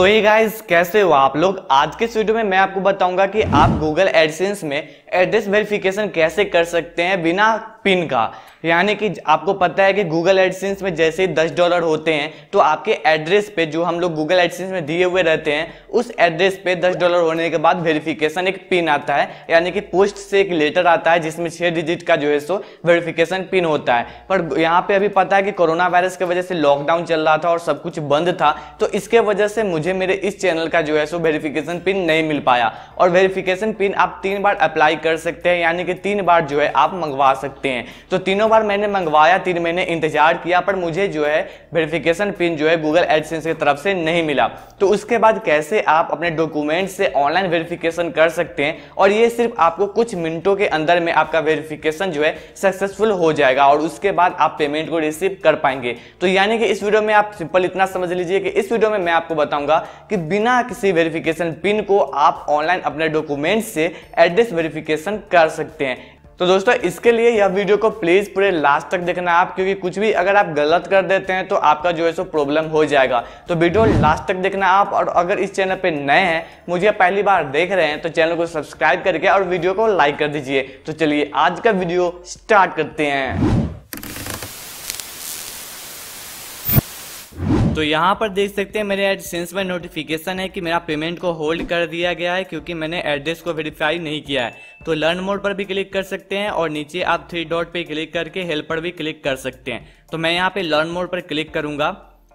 सो ही guys कैसे हो आप लोग आज के इस वीडियो में मैं आपको बताऊंगा कि आप गूगल एडसेंस में एड्रेस वेरिफिकेशन कैसे कर सकते हैं बिना पिन का यानी कि आपको पता है कि गूगल एडसेंस में जैसे ही दस डॉलर होते हैं तो आपके एड्रेस पे जो हम लोग गूगल एडसेंस में दिए हुए रहते हैं उस एड्रेस पे दस डॉलर होने के बाद वेरिफिकेशन एक पिन आता है यानी कि पोस्ट से एक लेटर आता है जिसमें छः डिजिट का जो है सो वेरीफिकेशन पिन होता है पर यहाँ पर अभी पता है कि कोरोना वायरस की वजह से लॉकडाउन चल रहा था और सब कुछ बंद था तो इसके वजह से मुझे मुझे मेरे इस चैनल का जो है सो वेरिफिकेशन पिन नहीं मिल पाया और वेरिफिकेशन पिन आप तीन बार अप्लाई कर सकते हैं यानी कि तीन बार जो है आप मंगवा सकते हैं तो तीनों बार मैंने मंगवाया तीन महीने इंतजार किया पर मुझे जो है वेरिफिकेशन पिन जो है गूगल एडसेंस की तरफ से नहीं मिला तो उसके बाद कैसे आप अपने डॉक्यूमेंट से ऑनलाइन वेरिफिकेशन कर सकते हैं और ये सिर्फ आपको कुछ मिनटों के अंदर में आपका वेरिफिकेशन जो है सक्सेसफुल हो जाएगा और उसके बाद आप पेमेंट को रिसीव कर पाएंगे तो यानी कि इस वीडियो में आप सिंपल इतना समझ लीजिए कि इस वीडियो में मैं आपको बताऊंगा होगा कि बिना किसी वेरिफिकेशन पिन को आप ऑनलाइन अपने डॉक्यूमेंट से एड्रेस वेरिफिकेशन कर सकते हैं तो दोस्तों इसके लिए यह वीडियो को प्लीज पूरे लास्ट तक देखना आप क्योंकि कुछ भी अगर आप गलत कर देते हैं तो आपका जो है सो प्रॉब्लम हो जाएगा तो वीडियो लास्ट तक देखना आप और अगर इस चैनल पे नए हैं मुझे पहली बार देख रहे हैं तो चैनल को सब्सक्राइब करके और वीडियो को लाइक कर दीजिए तो चलिए आज का वीडियो स्टार्ट करते हैं तो यहाँ पर देख सकते हैं मेरे एडसेंस में नोटिफिकेशन है कि मेरा पेमेंट को होल्ड कर दिया गया है क्योंकि मैंने एड्रेस को वेरीफाई नहीं किया है तो लर्न मोड पर भी क्लिक कर सकते हैं और नीचे आप थ्री डॉट पे क्लिक करके हेल्प पर भी क्लिक कर सकते हैं तो मैं यहाँ पे लर्न मोड पर क्लिक करूंगा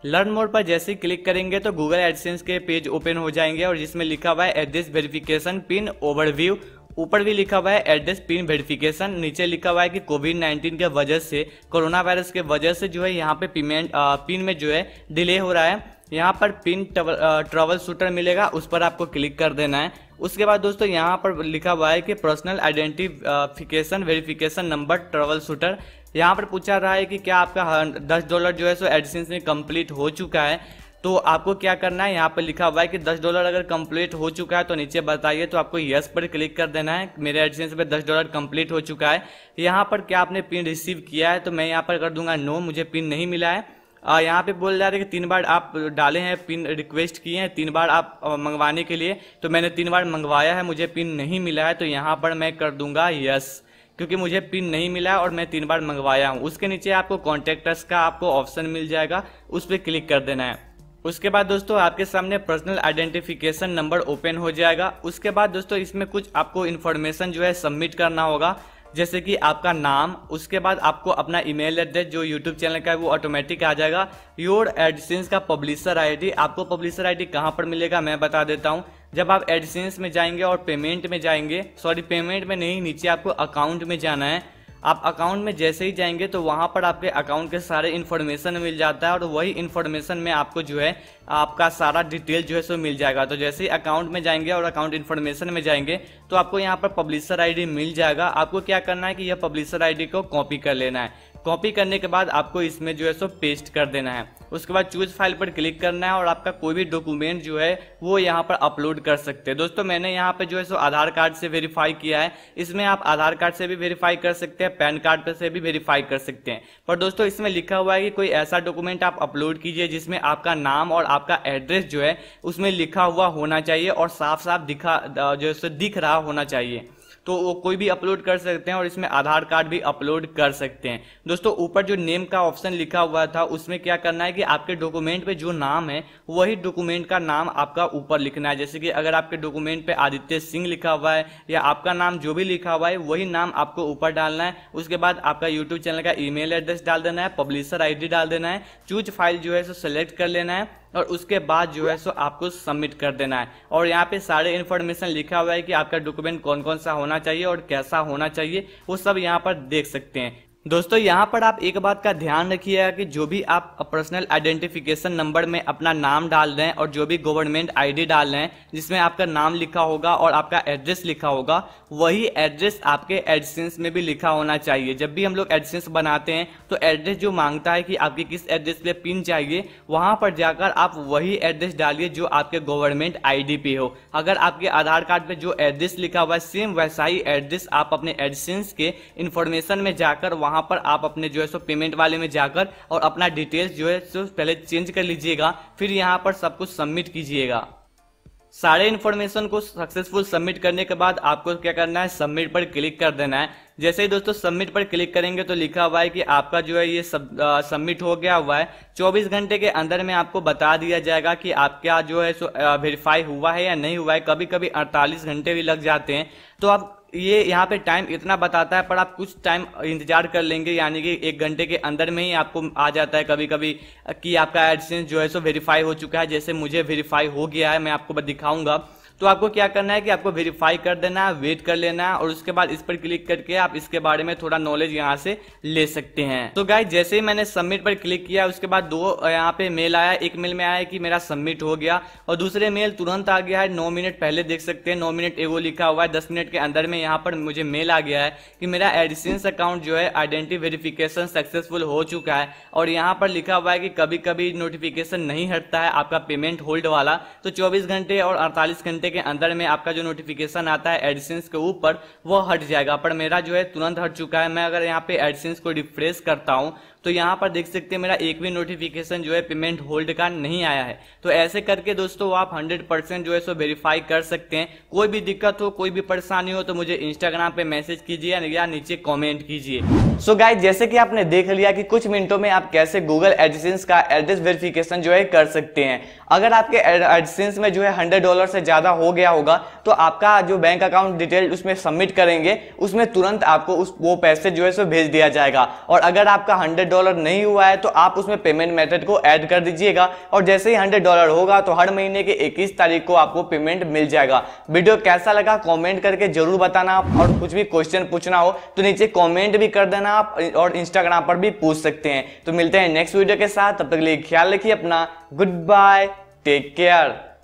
लर्न मोड पर जैसे ही क्लिक करेंगे तो गूगल एडसेंस के पेज ओपन हो जाएंगे और जिसमें लिखा हुआ है एड्रेस वेरिफिकेशन पिन ओवरव्यू ऊपर भी लिखा हुआ है एड्रेस पिन वेरिफिकेशन नीचे लिखा हुआ है कि कोविड नाइन्टीन के वजह से कोरोना वायरस के वजह से जो है यहाँ पे पेमेंट पिन में जो है डिले हो रहा है यहाँ पर पिन ट्रेवल शूटर मिलेगा उस पर आपको क्लिक कर देना है उसके बाद दोस्तों यहाँ पर लिखा हुआ है कि personal identification verification number troubleshooter यहाँ पर पूछा रहा है कि क्या आपका दस डॉलर जो है सो एडिशन में कंप्लीट हो चुका है तो आपको क्या करना है यहाँ पर लिखा हुआ है कि दस डॉलर अगर कंप्लीट हो चुका है तो नीचे बताइए तो आपको यस पर क्लिक कर देना है मेरे एडसेंस पे दस डॉलर कंप्लीट हो चुका है यहाँ पर क्या आपने पिन रिसीव किया है तो मैं यहाँ पर कर दूंगा नो मुझे पिन नहीं मिला है यहाँ पे बोल रहा है कि तीन बार आप डाले हैं पिन रिक्वेस्ट किए हैं तीन बार आप मंगवाने के लिए तो मैंने तीन बार मंगवाया है मुझे पिन नहीं मिला है तो यहाँ पर मैं कर दूंगा यस क्योंकि मुझे पिन नहीं मिला और मैं तीन बार मंगवाया हूँ उसके नीचे आपको कॉन्टेक्टर्स का आपको ऑप्शन मिल जाएगा उस पर क्लिक कर देना है उसके बाद दोस्तों आपके सामने पर्सनल आइडेंटिफिकेशन नंबर ओपन हो जाएगा उसके बाद दोस्तों इसमें कुछ आपको इन्फॉर्मेशन जो है सबमिट करना होगा जैसे कि आपका नाम उसके बाद आपको अपना ईमेल एड्रेस जो यूट्यूब चैनल का है वो ऑटोमेटिक आ जाएगा योर एडसेंस का पब्लिशर आईडी आपको पब्लिशर आईडी कहाँ पर मिलेगा मैं बता देता हूँ जब आप एडसेंस में जाएंगे और पेमेंट में जाएंगे सॉरी पेमेंट में नहीं नीचे आपको अकाउंट में जाना है आप अकाउंट में जैसे ही जाएंगे तो वहाँ पर आपके अकाउंट के सारे इन्फॉर्मेशन मिल जाता है और वही इन्फॉर्मेशन में आपको जो है आपका सारा डिटेल जो है सो मिल जाएगा तो जैसे ही अकाउंट में जाएंगे और अकाउंट इन्फॉर्मेशन में जाएंगे तो आपको यहाँ पर पब्लिशर आई मिल जाएगा आपको क्या करना है कि यह पब्लिशर आई को कॉपी कर लेना है कॉपी करने के बाद आपको इसमें जो है सो पेस्ट कर देना है उसके बाद चूज फाइल पर क्लिक करना है और आपका कोई भी डॉक्यूमेंट जो है वो यहाँ पर अपलोड कर सकते हैं दोस्तों मैंने यहाँ पर जो है सो आधार कार्ड से वेरीफाई किया है इसमें आप आधार कार्ड से भी वेरीफाई कर सकते हैं पैन कार्ड पर से भी वेरीफाई कर सकते हैं पर दोस्तों इसमें लिखा हुआ है कि कोई ऐसा डॉक्यूमेंट आप अपलोड कीजिए जिसमें आपका नाम और आपका एड्रेस जो है उसमें लिखा हुआ होना चाहिए और साफ साफ दिखा जो है दिख रहा होना चाहिए तो वो कोई भी अपलोड कर सकते हैं और इसमें आधार कार्ड भी अपलोड कर सकते हैं दोस्तों ऊपर जो नेम का ऑप्शन लिखा हुआ था उसमें क्या करना है कि आपके डॉक्यूमेंट पे जो नाम है वही डॉक्यूमेंट का नाम आपका ऊपर लिखना है जैसे कि अगर आपके डॉक्यूमेंट पे आदित्य सिंह लिखा हुआ है या आपका नाम जो भी लिखा हुआ है वही नाम आपको ऊपर डालना है उसके बाद आपका यूट्यूब चैनल का ईमेल एड्रेस डाल देना है पब्लिशर आई डाल देना है चूज फाइल जो है सो सेलेक्ट कर लेना है और उसके बाद जो है सो आपको सबमिट कर देना है और यहाँ पे सारे इन्फॉर्मेशन लिखा हुआ है कि आपका डॉक्यूमेंट कौन कौन सा होना चाहिए और कैसा होना चाहिए वो सब यहाँ पर देख सकते हैं दोस्तों यहाँ पर आप एक बात का ध्यान रखिएगा कि जो भी आप पर्सनल आइडेंटिफिकेशन नंबर में अपना नाम डाल रहे हैं और जो भी गवर्नमेंट आईडी डाल रहे हैं जिसमें आपका नाम लिखा होगा और आपका एड्रेस लिखा होगा वही एड्रेस आपके एडसेंस में भी लिखा होना चाहिए जब भी हम लोग एडसेंस बनाते हैं तो एड्रेस जो मांगता है कि आपकी किस एड्रेस पर पिन चाहिए वहाँ पर जाकर आप वही एड्रेस डालिए जो आपके गवर्नमेंट आई पे हो अगर आपके आधार कार्ड पर जो एड्रेस लिखा हुआ है सेम वैसा ही एड्रेस आप अपने एडसेंस के इन्फॉर्मेशन में जाकर वहाँ वहाँ पर आप अपने जो है सो पेमेंट वाले में जाकर और अपना डिटेल्स जो है सो पहले चेंज कर लीजिएगा फिर यहाँ पर सब कुछ सबमिट कीजिएगा सारे इन्फॉर्मेशन को सक्सेसफुल सबमिट करने के बाद आपको क्या करना है सबमिट पर क्लिक कर देना है जैसे ही दोस्तों सबमिट पर क्लिक करेंगे तो लिखा हुआ है कि आपका जो है ये सबमिट हो गया हुआ है 24 घंटे के अंदर में आपको बता दिया जाएगा कि आपका जो है सो वेरीफाई हुआ है या नहीं हुआ है कभी कभी 48 घंटे भी लग जाते हैं तो आप ये यहाँ पे टाइम इतना बताता है पर आप कुछ टाइम इंतजार कर लेंगे यानी कि एक घंटे के अंदर में ही आपको आ जाता है कभी कभी कि आपका एडसेंस जो है सो वेरीफाई हो चुका है जैसे मुझे वेरीफाई हो गया है मैं आपको दिखाऊंगा तो आपको क्या करना है कि आपको वेरीफाई कर देना है वेट कर लेना है और उसके बाद इस पर क्लिक करके आप इसके बारे में थोड़ा नॉलेज यहाँ से ले सकते हैं तो गाय जैसे ही मैंने सबमिट पर क्लिक किया उसके बाद दो यहाँ पे मेल आया एक मेल में आया कि मेरा सबमिट हो गया और दूसरे मेल तुरंत आ गया है नौ मिनट पहले देख सकते हैं नौ मिनट एगो लिखा हुआ है दस मिनट के अंदर में यहाँ पर मुझे मेल आ गया है कि मेरा एडिसेंस अकाउंट जो है आइडेंटिटी वेरिफिकेशन सक्सेसफुल हो चुका है और यहाँ पर लिखा हुआ है कि कभी कभी नोटिफिकेशन नहीं हटता है आपका पेमेंट होल्ड वाला तो चौबीस घंटे और अड़तालीस घंटे घंटे के अंदर में आपका जो नोटिफिकेशन आता है एडिसंस के ऊपर वो हट जाएगा पर मेरा जो है तुरंत हट चुका है मैं अगर यहाँ पे एडिसंस को रिफ्रेश करता हूँ तो यहाँ पर देख सकते हैं मेरा एक भी नोटिफिकेशन जो है पेमेंट होल्ड का नहीं आया है तो ऐसे करके दोस्तों आप 100% जो है सो वेरीफाई कर सकते हैं कोई भी दिक्कत हो कोई भी परेशानी हो तो मुझे इंस्टाग्राम पे मैसेज कीजिए या नीचे कमेंट कीजिए सो so गाइज जैसे कि आपने देख लिया कि कुछ मिनटों में आप कैसे गूगल एडिसंस का एड्रेस वेरिफिकेशन जो है कर सकते हैं अगर आपके एडिसंस में जो है हंड्रेड डॉलर से ज्यादा आपका हो गया होगा तो आपका जो बैंक अकाउंट डिटेल उसमें सबमिट करेंगे उसमें तुरंत आपको उस वो पैसे जो है सो भेज दिया जाएगा और अगर आपका हंड्रेड डॉलर नहीं हुआ है तो आप उसमें पेमेंट मेथड को ऐड कर दीजिएगा और जैसे ही हंड्रेड डॉलर होगा तो हर महीने के इक्कीस तारीख को आपको पेमेंट मिल जाएगा वीडियो कैसा लगा कॉमेंट करके जरूर बताना आप और कुछ भी क्वेश्चन पूछना हो तो नीचे कॉमेंट भी कर देना आप और इंस्टाग्राम पर भी पूछ सकते हैं तो मिलते हैं नेक्स्ट वीडियो के साथ तब तक लिए ख्याल रखिए अपना गुड बाय टेक केयर